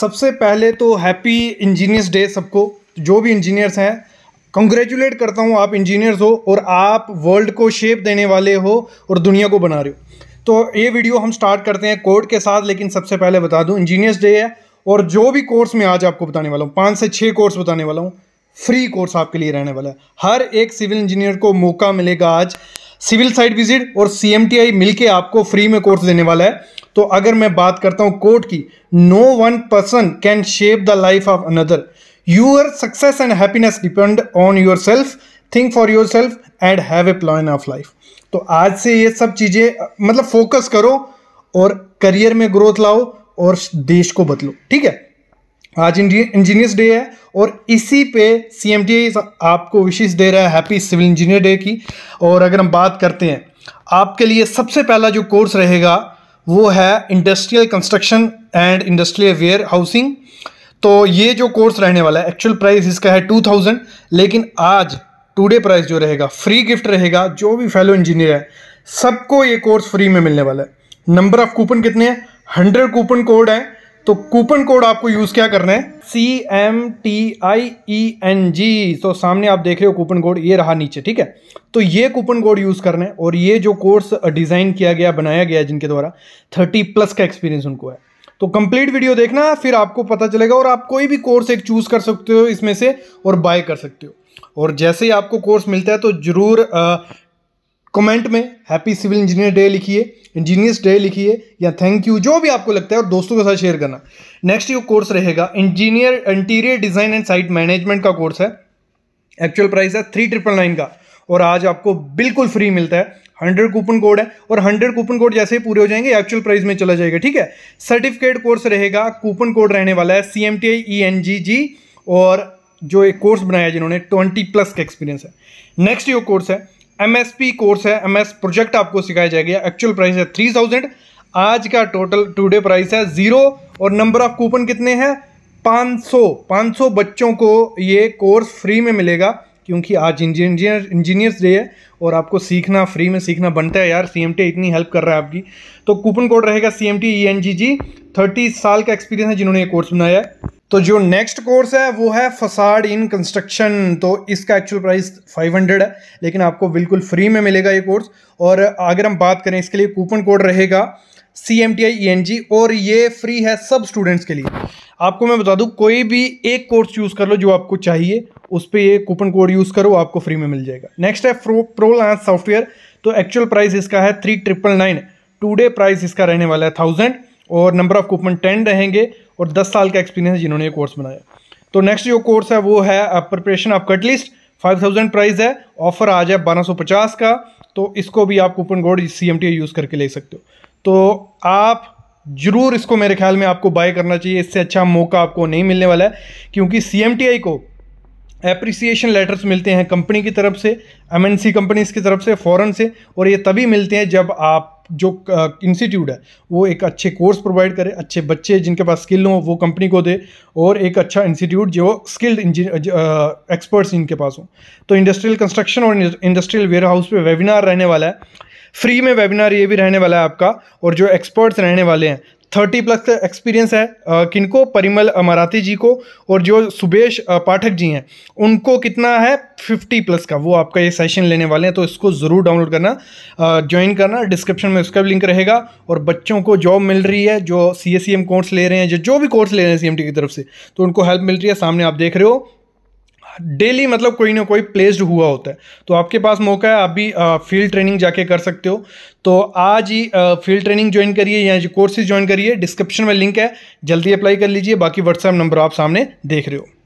सबसे पहले तो हैप्पी इंजीनियर्स डे सबको जो भी इंजीनियर्स हैं कंग्रेचुलेट करता हूँ आप इंजीनियर्स हो और आप वर्ल्ड को शेप देने वाले हो और दुनिया को बना रहे हो तो ये वीडियो हम स्टार्ट करते हैं कोड के साथ लेकिन सबसे पहले बता दूँ इंजीनियर्स डे है और जो भी कोर्स मैं आज आपको बताने वाला हूँ पाँच से छः कोर्स बताने वाला हूँ फ्री कोर्स आपके लिए रहने वाला है हर एक सिविल इंजीनियर को मौका मिलेगा आज सिविल साइट विजिट और सीएमटीआई मिलके आपको फ्री में कोर्स देने वाला है तो अगर मैं बात करता हूं कोर्ट की no one person can shape the life of another your success and happiness depend on yourself think for yourself and have a plan of life तो आज से ये सब चीज़ें मतलब फोकस करो और करियर में ग्रोथ लाओ और देश को बदलो ठीक है आज इंजीनियर्स डे है और इसी पे सी आपको विशेष दे रहा है हैप्पी सिविल इंजीनियर डे की और अगर हम बात करते हैं आपके लिए सबसे पहला जो कोर्स रहेगा वो है industrial construction and industrial warehousing तो ये जो कोर्स रहने वाला है एक्चुअल प्राइस इसका है टू थाउजेंड लेकिन आज टूडे प्राइस जो रहेगा फ्री गिफ्ट रहेगा जो भी फेलो इंजीनियर है सबको ये कोर्स फ्री में मिलने वाला है नंबर ऑफ कूपन कितने हैं हंड्रेड कूपन कोड है तो कूपन कोड आपको यूज़ क्या करना है C M T I E N G तो सामने आप देख रहे हो कूपन कोड ये रहा नीचे ठीक है तो ये कूपन कोड यूज़ करना है और ये जो कोर्स डिज़ाइन किया गया बनाया गया जिनके द्वारा थर्टी प्लस का एक्सपीरियंस उनको है तो कंप्लीट वीडियो देखना फिर आपको पता चलेगा और आप कोई भी कोर्स एक चूज़ कर सकते हो इसमें से और बाय कर सकते हो और जैसे ही आपको कोर्स मिलता है तो ज़रूर कमेंट में हैप्पी सिविल इंजीनियर डे लिखिए इंजीनियर्स डे लिखिए या थैंक यू जो भी आपको लगता है और दोस्तों के साथ शेयर करना नेक्स्ट ये कोर्स रहेगा engineer interior design and site management का कोर्स है एक्चुअल प्राइस है थ्री ट्रिपल नाइन का और आज आपको बिल्कुल फ्री मिलता है हंड्रेड कूपन कोड है और हंड्रेड कूपन कोड जैसे ही पूरे हो जाएंगे एक्चुअल प्राइस में चला जाएगा ठीक है सर्टिफिकेट कोर्स रहेगा कूपन कोड रहने वाला है C M T I E N G G और जो एक कोर्स बनाया जिन्होंने ट्वेंटी प्लस का एक्सपीरियंस है नेक्स्ट ये कोर्स है एमएसपी कोर्स है एमएस प्रोजेक्ट आपको सिखाया जाएगा एक्चुअल प्राइस है थ्री थाउजेंड आज का टोटल टुडे प्राइस है ज़ीरो और नंबर ऑफ कूपन कितने हैं पाँच सौ पाँच सौ बच्चों को ये कोर्स फ्री में मिलेगा क्योंकि आज इंजीनियर इंजीनियर्स डे है और आपको सीखना फ्री में सीखना बनता है यार सी इतनी हेल्प कर रहा है आपकी तो कूपन कोड रहेगा C M T E N G G thirty साल का एक्सपीरियंस है जिन्होंने ये कोर्स बनाया है तो जो नेक्स्ट कोर्स है वो है फसाड इन कंस्ट्रक्शन तो इसका एक्चुअल प्राइस 500 है लेकिन आपको बिल्कुल फ्री में मिलेगा ये कोर्स और अगर हम बात करें इसके लिए कूपन कोड रहेगा C M T I E N G और ये फ्री है सब स्टूडेंट्स के लिए आपको मैं बता दूं कोई भी एक कोर्स यूज़ कर लो जो आपको चाहिए उस पर ये कूपन कोड यूज़ करो आपको फ्री में मिल जाएगा नेक्स्ट है प्रो प्रो लांस सॉफ्टवेयर तो एक्चुअल प्राइस इसका है three triple nine today price इसका रहने वाला है थाउजेंड और नंबर ऑफ कूपन टेन रहेंगे और दस साल का एक्सपीरियंस जिन्होंने ये कोर्स बनाया तो नेक्स्ट जो कोर्स है वो है preparation of cut list five thousand price है ऑफर आ जाए बारह सौ पचास का तो इसको भी आप coupon code C M T use करके ले सकते हो तो आप ज़रूर इसको मेरे ख्याल में आपको बाय करना चाहिए इससे अच्छा मौका आपको नहीं मिलने वाला है क्योंकि सी को एप्रिसिएशन लेटर्स मिलते हैं कंपनी की तरफ से एमएनसी कंपनीज की तरफ से फ़ौरन से और ये तभी मिलते हैं जब आप जो इंस्टीट्यूट है वो एक अच्छे कोर्स प्रोवाइड करे अच्छे बच्चे जिनके पास स्किल हो वो कंपनी को दे और एक अच्छा इंस्टीट्यूट जो स्किल्ड इंजीनियर एक्सपर्ट्स इनके पास हो तो इंडस्ट्रियल कंस्ट्रक्शन और इंडस्ट्रियल वेयर हाउस पर वेबिनार रहने वाला है फ्री में वेबिनार ये भी रहने वाला है आपका और जो एक्सपर्ट्स रहने वाले हैं थर्टी प्लस का एक्सपीरियंस है किनको परिमल मराठी जी को और जो सुबेश पाठक जी हैं उनको कितना है फिफ्टी प्लस का वो आपका ये सेशन लेने वाले हैं तो इसको ज़रूर डाउनलोड करना ज्वाइन करना डिस्क्रिप्शन में उसका भी लिंक रहेगा और बच्चों को जॉब मिल रही है जो सी एस कोर्स ले रहे हैं जो जो भी कोर्स ले रहे हैं सी की तरफ से तो उनको हेल्प मिल रही है सामने आप देख रहे हो डेली मतलब कोई ना कोई प्लेस्ड हुआ होता है तो आपके पास मौका है आप भी फील्ड ट्रेनिंग जाके कर सकते हो तो आज ही फील्ड ट्रेनिंग ज्वाइन करिए या जो कोर्सेज ज्वाइन करिए डिस्क्रिप्शन में लिंक है जल्दी अप्लाई कर लीजिए बाकी व्हाट्सएप नंबर आप सामने देख रहे हो